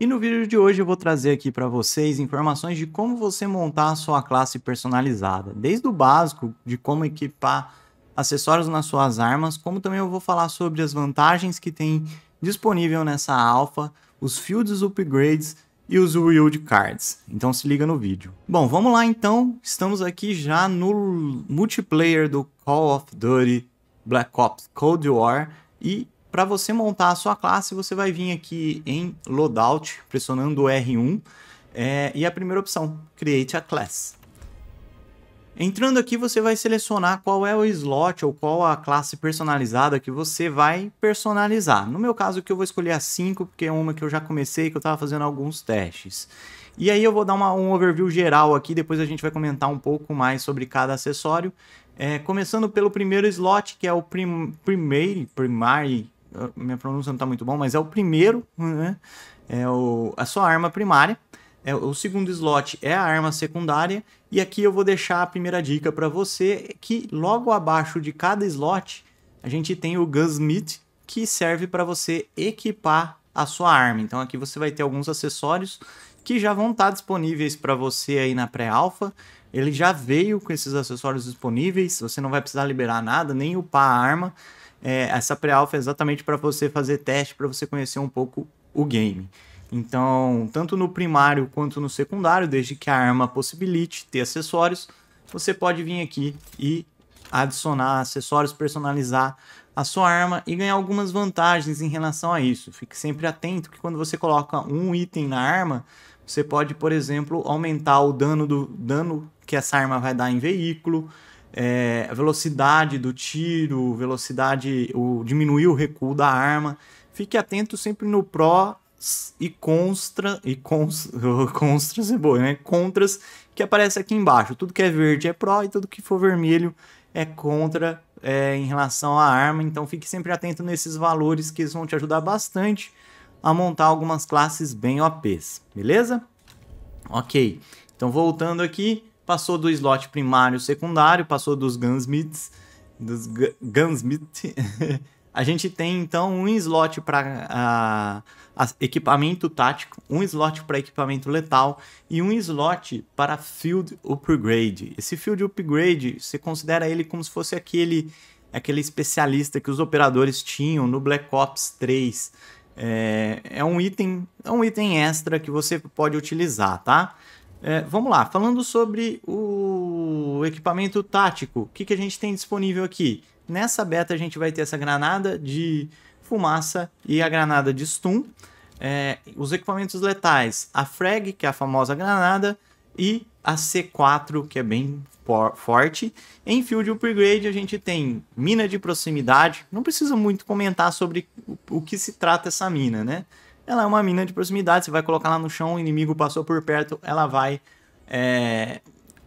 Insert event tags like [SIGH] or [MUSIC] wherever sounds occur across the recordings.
E no vídeo de hoje eu vou trazer aqui para vocês informações de como você montar a sua classe personalizada, desde o básico de como equipar acessórios nas suas armas, como também eu vou falar sobre as vantagens que tem disponível nessa alfa, os fields upgrades e os Wield Cards. Então se liga no vídeo. Bom, vamos lá então. Estamos aqui já no multiplayer do Call of Duty Black Ops Cold War e para você montar a sua classe, você vai vir aqui em Loadout, pressionando o R1, é, e a primeira opção, Create a Class. Entrando aqui, você vai selecionar qual é o slot ou qual a classe personalizada que você vai personalizar. No meu caso aqui, eu vou escolher a 5, porque é uma que eu já comecei, e que eu estava fazendo alguns testes. E aí eu vou dar uma, um overview geral aqui, depois a gente vai comentar um pouco mais sobre cada acessório. É, começando pelo primeiro slot, que é o prim, primary, primary minha pronúncia não está muito bom, mas é o primeiro, né? É o, a sua arma primária. É, o segundo slot é a arma secundária. E aqui eu vou deixar a primeira dica para você, que logo abaixo de cada slot a gente tem o Gunsmith, que serve para você equipar a sua arma. Então aqui você vai ter alguns acessórios que já vão estar tá disponíveis para você aí na pré-alfa. Ele já veio com esses acessórios disponíveis, você não vai precisar liberar nada, nem upar a arma é, essa pré-alpha é exatamente para você fazer teste, para você conhecer um pouco o game. Então, tanto no primário quanto no secundário, desde que a arma possibilite ter acessórios, você pode vir aqui e adicionar acessórios, personalizar a sua arma e ganhar algumas vantagens em relação a isso. Fique sempre atento que quando você coloca um item na arma, você pode, por exemplo, aumentar o dano do dano que essa arma vai dar em veículo, é, a velocidade do tiro, velocidade, o, diminuir o recuo da arma. Fique atento sempre no pró e constra e contras [LAUGHS] é boa, né? Contras que aparece aqui embaixo. Tudo que é verde é pró e tudo que for vermelho é contra é, em relação à arma. Então fique sempre atento nesses valores que eles vão te ajudar bastante a montar algumas classes bem OPs, beleza? Ok. Então voltando aqui, passou do slot primário secundário, passou dos gunsmiths, dos gunsmiths. [LAUGHS] a gente tem então um slot para equipamento tático, um slot para equipamento letal e um slot para field upgrade. Esse field upgrade, você considera ele como se fosse aquele aquele especialista que os operadores tinham no Black Ops 3. É, é um item, é um item extra que você pode utilizar, tá? É, vamos lá, falando sobre o equipamento tático, o que, que a gente tem disponível aqui? Nessa beta a gente vai ter essa granada de fumaça e a granada de stun, é, os equipamentos letais, a frag, que é a famosa granada, e a C4, que é bem forte. Em Field Upgrade a gente tem mina de proximidade, não precisa muito comentar sobre o, o que se trata essa mina, né? Ela é uma mina de proximidade, você vai colocar lá no chão, o inimigo passou por perto, ela vai é,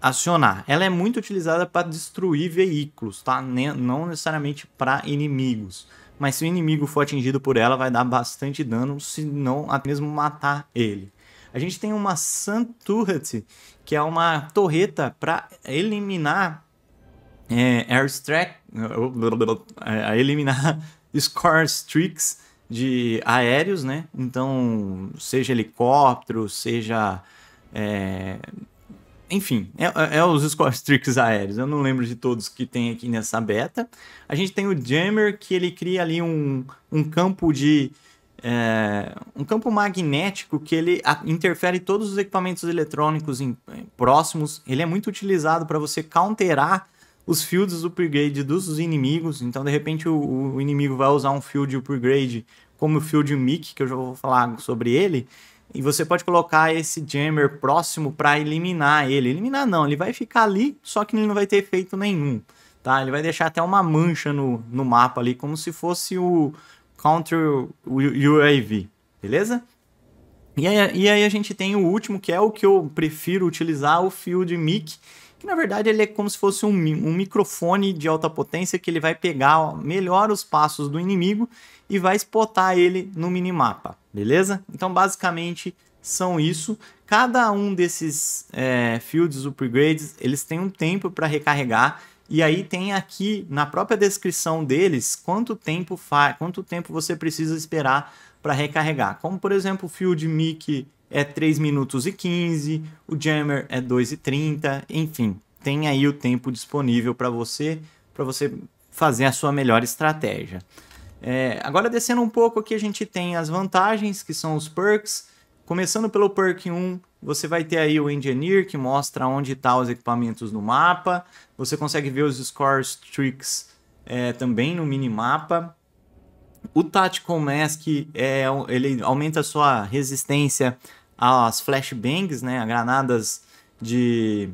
acionar. Ela é muito utilizada para destruir veículos, tá? não necessariamente para inimigos. Mas se o inimigo for atingido por ela, vai dar bastante dano, se não até mesmo matar ele. A gente tem uma Sun Turret, que é uma torreta para eliminar é, Airstrike, é, eliminar [LAUGHS] Score Streaks de aéreos, né? Então, seja helicóptero, seja. É... Enfim, é, é os Scorstrix [LAUGHS] aéreos. Eu não lembro de todos que tem aqui nessa beta. A gente tem o Jammer, que ele cria ali um, um campo de. É, um campo magnético que ele interfere todos os equipamentos eletrônicos em, próximos. Ele é muito utilizado para você counterar os fields upgrade dos inimigos. Então, de repente, o, o inimigo vai usar um field upgrade como o field mic, que eu já vou falar sobre ele. E você pode colocar esse jammer próximo para eliminar ele. Eliminar não, ele vai ficar ali, só que ele não vai ter efeito nenhum. Tá? Ele vai deixar até uma mancha no, no mapa ali, como se fosse o Counter UAV, beleza? E aí, e aí a gente tem o último, que é o que eu prefiro utilizar, o Field Mic, que na verdade ele é como se fosse um, um microfone de alta potência que ele vai pegar melhor os passos do inimigo e vai spotar ele no minimapa, beleza? Então basicamente são isso. Cada um desses é, fields upgrades, eles têm um tempo para recarregar e aí tem aqui na própria descrição deles quanto tempo faz, quanto tempo você precisa esperar para recarregar. Como por exemplo o field MIC é 3 minutos e 15, o Jammer é 2 e 30, enfim, tem aí o tempo disponível para você, para você fazer a sua melhor estratégia. É, agora descendo um pouco aqui a gente tem as vantagens, que são os perks. Começando pelo perk 1, você vai ter aí o Engineer, que mostra onde estão tá os equipamentos no mapa. Você consegue ver os Scores Tricks é, também no minimapa. O Tactical Mask, é, ele aumenta a sua resistência as flashbangs, né, granadas de,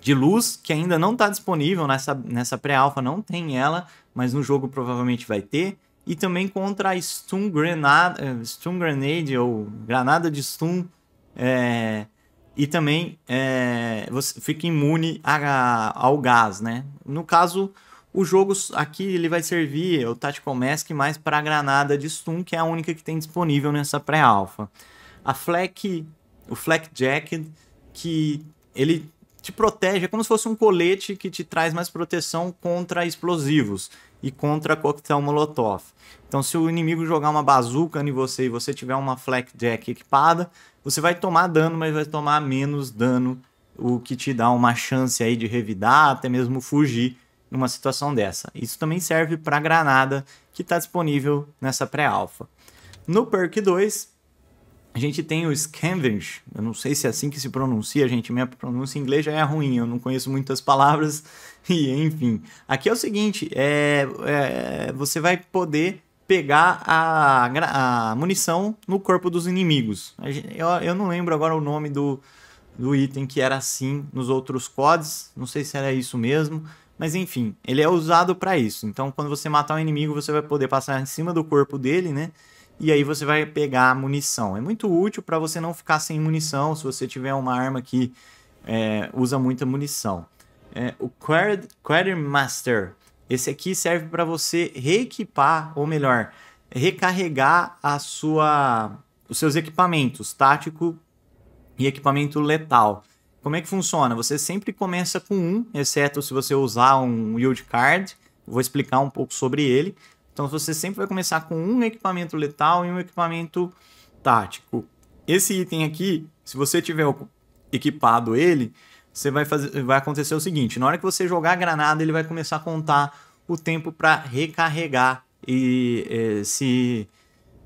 de luz, que ainda não está disponível nessa, nessa pré-alfa, não tem ela, mas no jogo provavelmente vai ter. E também contra a Stun Grenade, eh, stun grenade ou Granada de Stun, é, e também é, você fica imune a, ao gás, né? No caso, o jogo aqui ele vai servir é o Tactical Mask mais para a granada de stun, que é a única que tem disponível nessa pré-alpha a Fleck, o Fleck Jacket, que ele te protege, é como se fosse um colete que te traz mais proteção contra explosivos e contra coquetel molotov. Então, se o inimigo jogar uma bazuca em você e você tiver uma flakjack equipada, você vai tomar dano, mas vai tomar menos dano, o que te dá uma chance aí de revidar, até mesmo fugir numa situação dessa. Isso também serve para a granada que está disponível nessa pré-alfa. No perk 2, a gente tem o Scavenge, eu não sei se é assim que se pronuncia, gente, minha pronúncia em inglês já é ruim, eu não conheço muitas palavras, [LAUGHS] e enfim. Aqui é o seguinte, é, é você vai poder pegar a, a, munição no corpo dos inimigos. Eu, eu não lembro agora o nome do, do item que era assim nos outros CODs, não sei se era isso mesmo, mas enfim, ele é usado para isso. Então quando você matar um inimigo, você vai poder passar em cima do corpo dele, né? e aí você vai pegar munição. É muito útil para você não ficar sem munição se você tiver uma arma que é, usa muita munição. É, o Quartermaster, esse aqui serve para você reequipar, ou melhor, recarregar a sua, os seus equipamentos tático e equipamento letal. Como é que funciona? Você sempre começa com um, exceto se você usar um yield card. Vou explicar um pouco sobre ele então você sempre vai começar com um equipamento letal e um equipamento tático. Esse item aqui, se você tiver equipado ele, você vai, fazer, vai acontecer o seguinte: na hora que você jogar a granada, ele vai começar a contar o tempo para recarregar esse,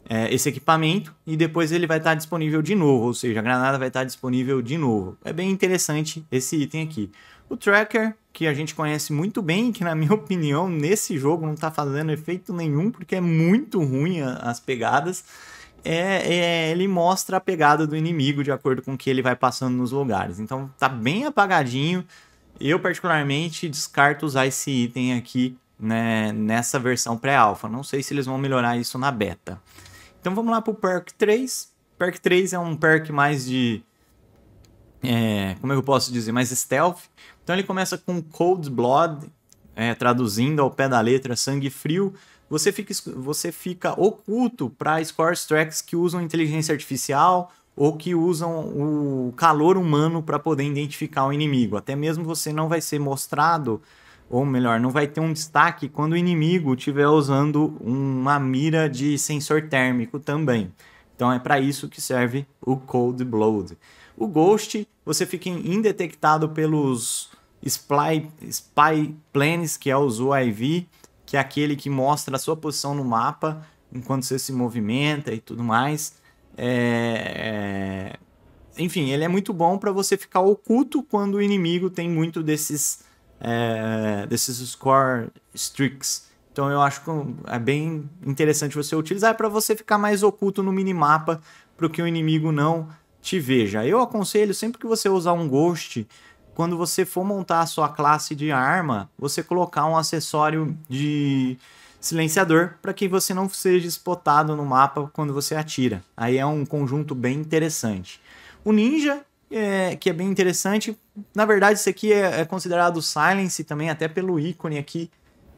é, esse equipamento e depois ele vai estar tá disponível de novo, ou seja, a granada vai estar tá disponível de novo. É bem interessante esse item aqui. O Tracker, que a gente conhece muito bem, que na minha [LAUGHS] opinião nesse jogo não está fazendo efeito nenhum, porque é muito ruim a, as pegadas. É, é, ele mostra a pegada do inimigo de acordo com o que ele vai passando nos lugares. Então tá bem apagadinho. Eu particularmente descarto usar esse item aqui né, nessa versão pré-alfa. Não sei se eles vão melhorar isso na beta. Então vamos lá para o perk 3. Perk 3 é um perk mais de é, como é eu posso dizer? Mais stealth. Então ele começa com Cold Blood, é, traduzindo ao pé da letra sangue frio. Você fica, você fica oculto para score tracks que usam inteligência artificial ou que usam o calor humano para poder identificar o inimigo. Até mesmo você não vai ser mostrado, ou melhor, não vai ter um destaque quando o inimigo estiver usando uma mira de sensor térmico também. Então é para isso que serve o Cold Blood. O Ghost, você fica indetectado pelos Spy, Spy Planes, que é o UIV, que é aquele que mostra a sua posição no mapa enquanto você se movimenta e tudo mais. É... é enfim, ele é muito bom para você ficar oculto quando o inimigo tem muito desses, é... desses score streaks. Então eu acho que é bem interessante você utilizar é para você ficar mais oculto no minimapa para que o inimigo não te veja. Eu aconselho sempre que você usar um Ghost, quando você for montar a sua classe de arma, você colocar um acessório de silenciador para que você não seja spotado no mapa quando você atira. Aí é um conjunto bem interessante. O ninja, é, que é bem interessante, na verdade isso aqui é, é considerado silence também, até pelo ícone aqui.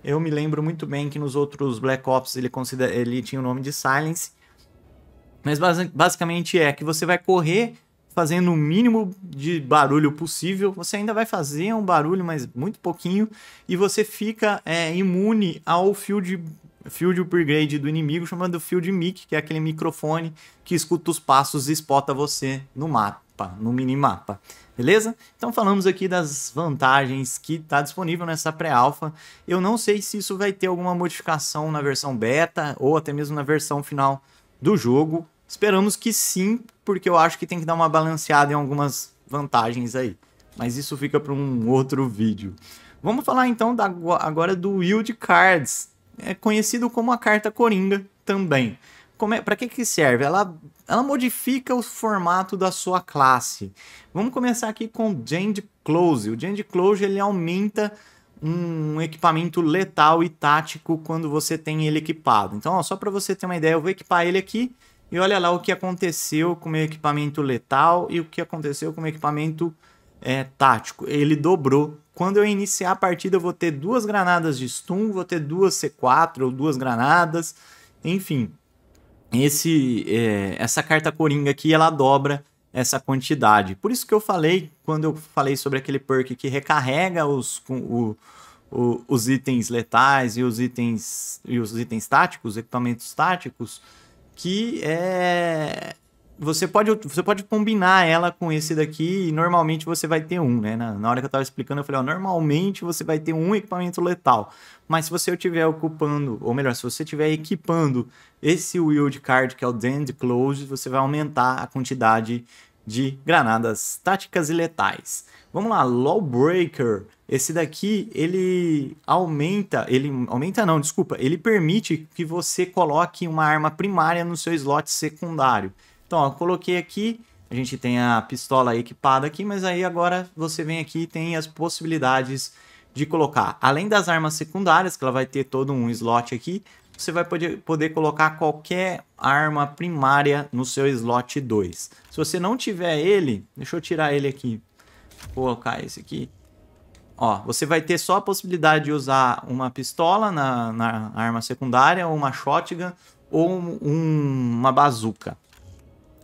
Eu me lembro muito bem que nos outros Black Ops ele, considera, ele tinha o nome de silence. Mas basicamente é que você vai correr fazendo o mínimo de barulho possível. Você ainda vai fazer um barulho, mas muito pouquinho. E você fica é, imune ao field, field upgrade do inimigo, chamado field mic, que é aquele microfone que escuta os passos e spota você no mapa, no minimapa. Beleza? Então falamos aqui das vantagens que está disponível nessa pré-alfa. Eu não sei se isso vai ter alguma modificação na versão beta ou até mesmo na versão final do jogo. Esperamos que sim, porque eu acho que tem que dar uma balanceada em algumas vantagens aí. Mas isso fica para um outro vídeo. Vamos falar então da, agora do Wild Cards, é conhecido como a carta Coringa também. É, para que, que serve? Ela, ela modifica o formato da sua classe. Vamos começar aqui com Jand Close. O Jand Close ele aumenta um equipamento letal e tático quando você tem ele equipado. Então, ó, só para você ter uma ideia, eu vou equipar ele aqui e olha lá o que aconteceu com o meu equipamento letal e o que aconteceu com o meu equipamento é, tático. Ele dobrou. Quando eu iniciar a partida, eu vou ter duas granadas de stun, vou ter duas C4 ou duas granadas. Enfim, esse, é, essa carta coringa aqui, ela dobra essa quantidade. Por isso que eu falei, quando eu falei sobre aquele perk que recarrega os, o, o, os itens letais e os itens, e os itens táticos, equipamentos táticos, que é você pode, você pode combinar ela com esse daqui e normalmente você vai ter um, né? Na, na hora que eu estava explicando, eu falei, ó, normalmente você vai ter um equipamento letal. Mas se você estiver ocupando, ou melhor, se você estiver equipando esse wield card, que é o Dand Close, você vai aumentar a quantidade de granadas táticas e letais. Vamos lá, Lawbreaker. Esse daqui, ele aumenta, ele aumenta não, desculpa, ele permite que você coloque uma arma primária no seu slot secundário. Então, ó, eu coloquei aqui, a gente tem a pistola equipada aqui, mas aí agora você vem aqui e tem as possibilidades de colocar, além das armas secundárias, que ela vai ter todo um slot aqui, você vai poder, poder colocar qualquer arma primária no seu slot 2. Se você não tiver ele, deixa eu tirar ele aqui, vou colocar esse aqui, Ó, você vai ter só a possibilidade de usar uma pistola na, na arma secundária, ou uma shotgun, ou um, uma bazuca.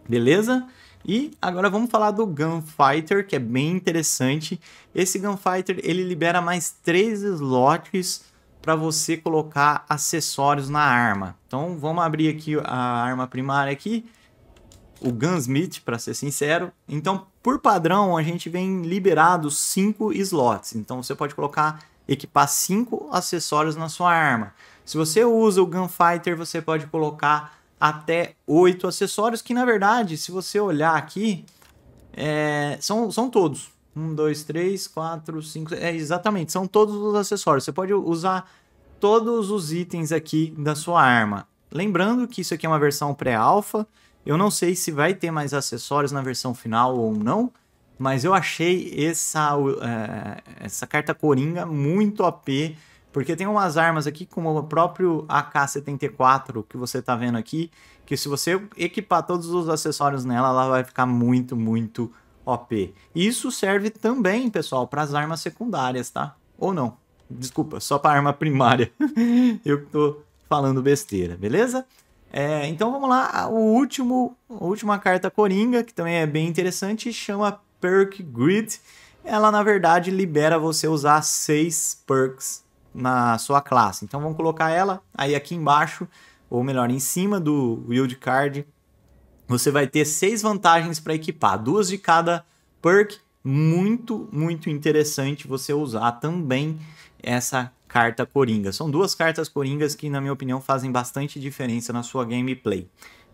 Beleza? E agora vamos falar do Gunfighter, que é bem interessante. Esse Gunfighter, ele libera mais três slots para você colocar acessórios na arma. Então vamos abrir aqui a arma primária aqui o Gunsmith, para ser sincero. Então, por padrão, a gente vem liberado 5 slots. Então, você pode colocar, equipar 5 acessórios na sua arma. Se você usa o Gunfighter, você pode colocar até 8 acessórios, que na verdade, se você olhar aqui, é, são, são todos. 1, 2, 3, 4, 5... É, exatamente, são todos os acessórios. Você pode usar todos os itens aqui da sua arma. Lembrando que isso aqui é uma versão pré-alfa, eu não sei se vai ter mais acessórios na versão final ou não, mas eu achei essa, uh, essa carta Coringa muito OP, porque tem umas armas aqui, como o próprio AK-74 que você está vendo aqui, que se você equipar todos os acessórios nela, ela vai ficar muito, muito OP. Isso serve também, pessoal, para as armas secundárias, tá? Ou não. Desculpa, só para arma primária. [LAUGHS] eu estou tô falando besteira, beleza? É, então vamos lá, o último, a última carta coringa, que também é bem interessante, chama Perk Grid. Ela, na verdade, libera você usar seis perks na sua classe. Então vamos colocar ela aí aqui embaixo, ou melhor, em cima do Wild Card. Você vai ter seis vantagens para equipar, duas de cada perk. Muito, muito interessante você usar também essa carta coringa. São duas cartas coringas que, na minha opinião, fazem bastante diferença na sua gameplay.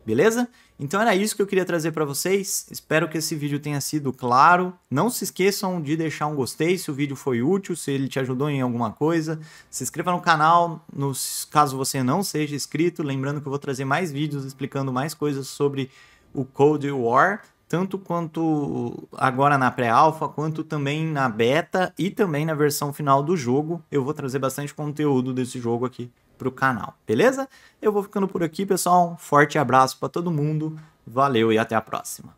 Beleza? Então era isso que eu queria trazer para vocês. Espero que esse vídeo tenha sido claro. Não se esqueçam de deixar um gostei se o vídeo foi útil, se ele te ajudou em alguma coisa. Se inscreva no canal nos, caso você não seja inscrito. Lembrando que eu vou trazer mais vídeos explicando mais coisas sobre o Cold War tanto quanto agora na pré-alfa, quanto também na beta e também na versão final do jogo. Eu vou trazer bastante conteúdo desse jogo aqui para o canal, beleza? Eu vou ficando por aqui, pessoal. Um forte abraço para todo mundo. Valeu e até a próxima.